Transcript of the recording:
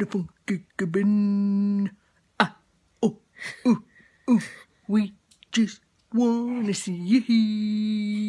the funky cabin. Ah, oh, oh, oh. we just wanna see you